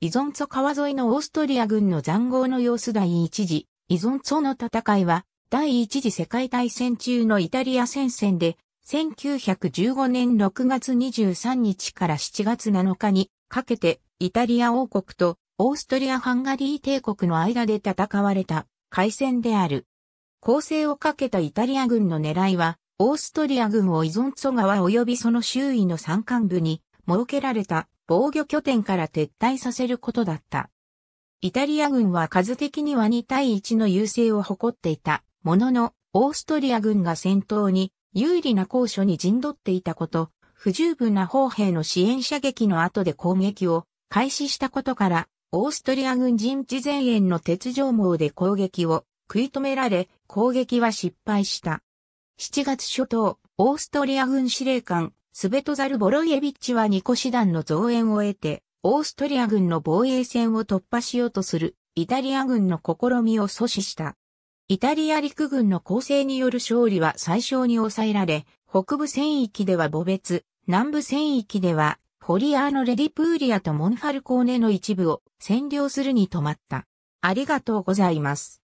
依存祖川沿いのオーストリア軍の残壕の様子第一次、依存祖の戦いは、第一次世界大戦中のイタリア戦線で、1915年6月23日から7月7日にかけて、イタリア王国とオーストリア・ハンガリー帝国の間で戦われた海戦である。攻勢をかけたイタリア軍の狙いは、オーストリア軍を依存祖川及びその周囲の山間部に設けられた防御拠点から撤退させることだった。イタリア軍は数的には2対1の優勢を誇っていたものの、オーストリア軍が戦闘に有利な高所に陣取っていたこと、不十分な砲兵の支援射撃の後で攻撃を開始したことから、オーストリア軍陣地前沿の鉄条網で攻撃を食い止められ、攻撃は失敗した。7月初頭、オーストリア軍司令官スベトザル・ボロイエビッチはニコ師団の増援を得て、オーストリア軍の防衛線を突破しようとするイタリア軍の試みを阻止した。イタリア陸軍の攻勢による勝利は最小に抑えられ、北部戦域では母別、南部戦域ではホリアーノ・レディプーリアとモンファルコーネの一部を占領するに止まった。ありがとうございます。